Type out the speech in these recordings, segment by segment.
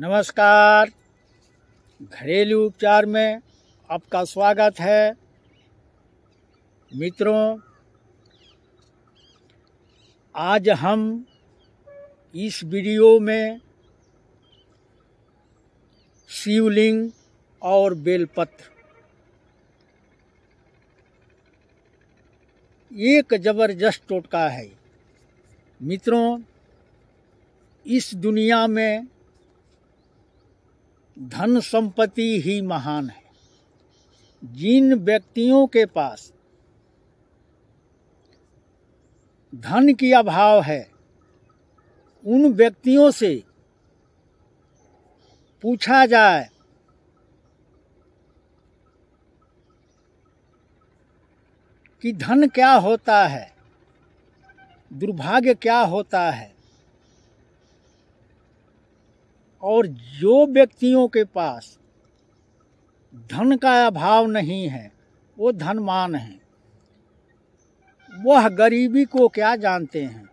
नमस्कार घरेलू उपचार में आपका स्वागत है मित्रों आज हम इस वीडियो में शिवलिंग और बेलपत्र एक जबरदस्त टोटका है मित्रों इस दुनिया में धन संपत्ति ही महान है जिन व्यक्तियों के पास धन की अभाव है उन व्यक्तियों से पूछा जाए कि धन क्या होता है दुर्भाग्य क्या होता है और जो व्यक्तियों के पास धन का अभाव नहीं है वो धनमान हैं वह गरीबी को क्या जानते हैं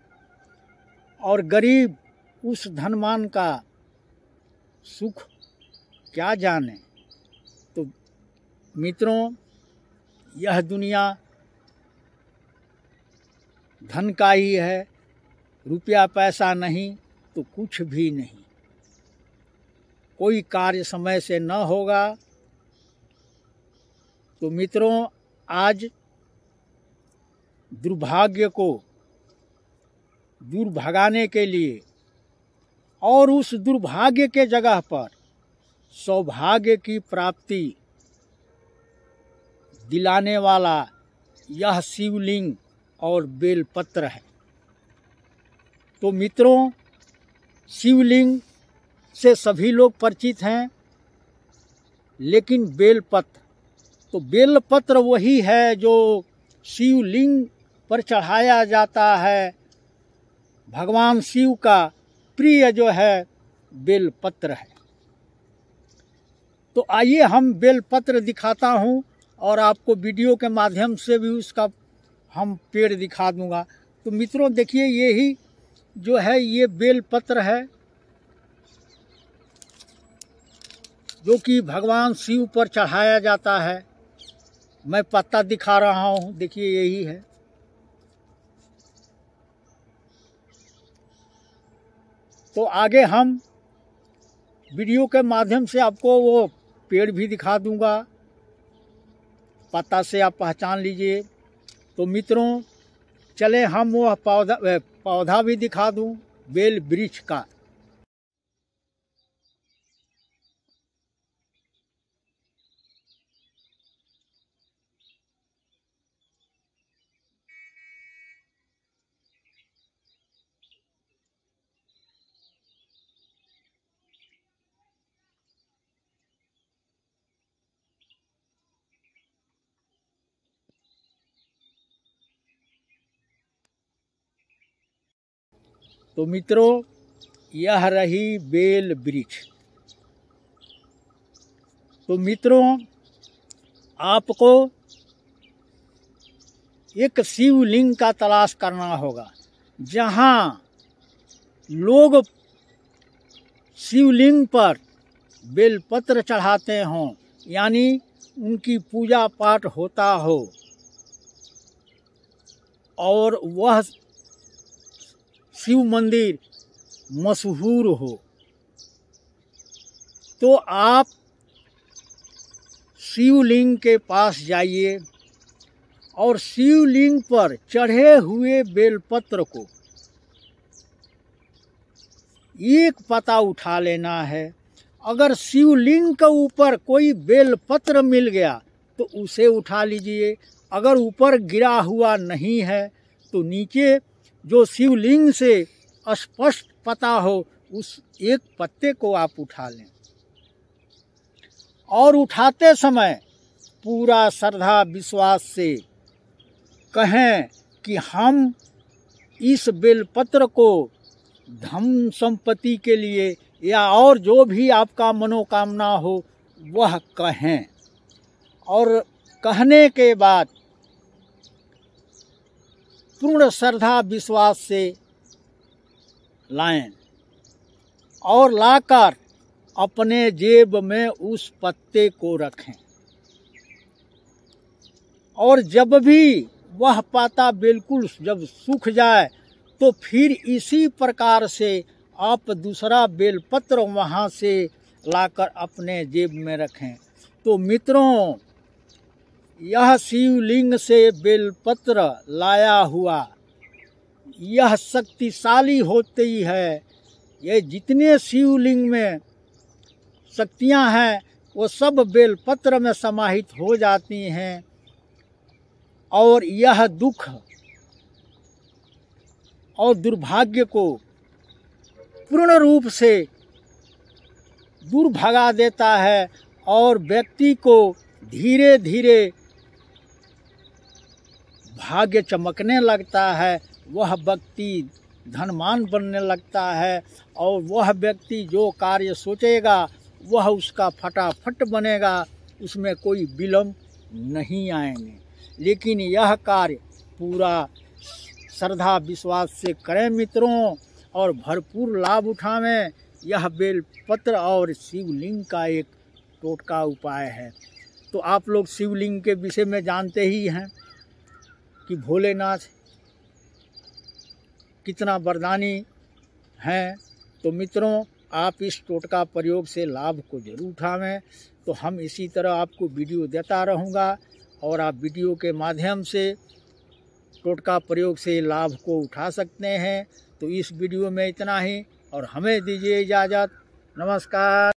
और गरीब उस धनमान का सुख क्या जाने तो मित्रों यह दुनिया धन का ही है रुपया पैसा नहीं तो कुछ भी नहीं कोई कार्य समय से न होगा तो मित्रों आज दुर्भाग्य को दूर भगाने के लिए और उस दुर्भाग्य के जगह पर सौभाग्य की प्राप्ति दिलाने वाला यह शिवलिंग और बेलपत्र है तो मित्रों शिवलिंग से सभी लोग परिचित हैं लेकिन बेलपत्र तो बेलपत्र वही है जो शिवलिंग पर चढ़ाया जाता है भगवान शिव का प्रिय जो है बेलपत्र है तो आइए हम बेलपत्र दिखाता हूँ और आपको वीडियो के माध्यम से भी उसका हम पेड़ दिखा दूंगा तो मित्रों देखिए ये ही जो है ये बेलपत्र है जो कि भगवान शिव पर चढ़ाया जाता है मैं पत्ता दिखा रहा हूँ देखिए यही है तो आगे हम वीडियो के माध्यम से आपको वो पेड़ भी दिखा दूंगा पत्ता से आप पहचान लीजिए तो मित्रों चले हम वो पौधा पौधा भी दिखा दूं बेल वृक्ष का तो मित्रों यह रही बेल वृक्ष तो मित्रों आपको एक शिवलिंग का तलाश करना होगा जहाँ लोग शिवलिंग पर बेलपत्र चढ़ाते हों यानी उनकी पूजा पाठ होता हो और वह शिव मंदिर मशहूर हो तो आप शिवलिंग के पास जाइए और शिवलिंग पर चढ़े हुए बेलपत्र को एक पता उठा लेना है अगर शिवलिंग के ऊपर कोई बेलपत्र मिल गया तो उसे उठा लीजिए अगर ऊपर गिरा हुआ नहीं है तो नीचे जो शिवलिंग से स्पष्ट पता हो उस एक पत्ते को आप उठा लें और उठाते समय पूरा श्रद्धा विश्वास से कहें कि हम इस बेलपत्र को धम संपत्ति के लिए या और जो भी आपका मनोकामना हो वह कहें और कहने के बाद पूर्ण श्रद्धा विश्वास से लाएं और लाकर अपने जेब में उस पत्ते को रखें और जब भी वह पाता बिल्कुल जब सूख जाए तो फिर इसी प्रकार से आप दूसरा बेलपत्र वहाँ से लाकर अपने जेब में रखें तो मित्रों यह शिवलिंग से बेलपत्र लाया हुआ यह शक्तिशाली होती है ये जितने शिवलिंग में शक्तियाँ हैं वो सब बेलपत्र में समाहित हो जाती हैं और यह दुख और दुर्भाग्य को पूर्ण रूप से दूर भगा देता है और व्यक्ति को धीरे धीरे भाग्य चमकने लगता है वह व्यक्ति धनमान बनने लगता है और वह व्यक्ति जो कार्य सोचेगा वह उसका फटाफट बनेगा उसमें कोई विलम्ब नहीं आएंगे लेकिन यह कार्य पूरा श्रद्धा विश्वास से करें मित्रों और भरपूर लाभ उठावें यह बेलपत्र और शिवलिंग का एक टोटका उपाय है तो आप लोग शिवलिंग के विषय में जानते ही हैं कि भोलेनाथ कितना वरदानी हैं तो मित्रों आप इस टोटका प्रयोग से लाभ को जरूर उठावें तो हम इसी तरह आपको वीडियो देता रहूँगा और आप वीडियो के माध्यम से टोटका प्रयोग से लाभ को उठा सकते हैं तो इस वीडियो में इतना ही और हमें दीजिए इजाज़त नमस्कार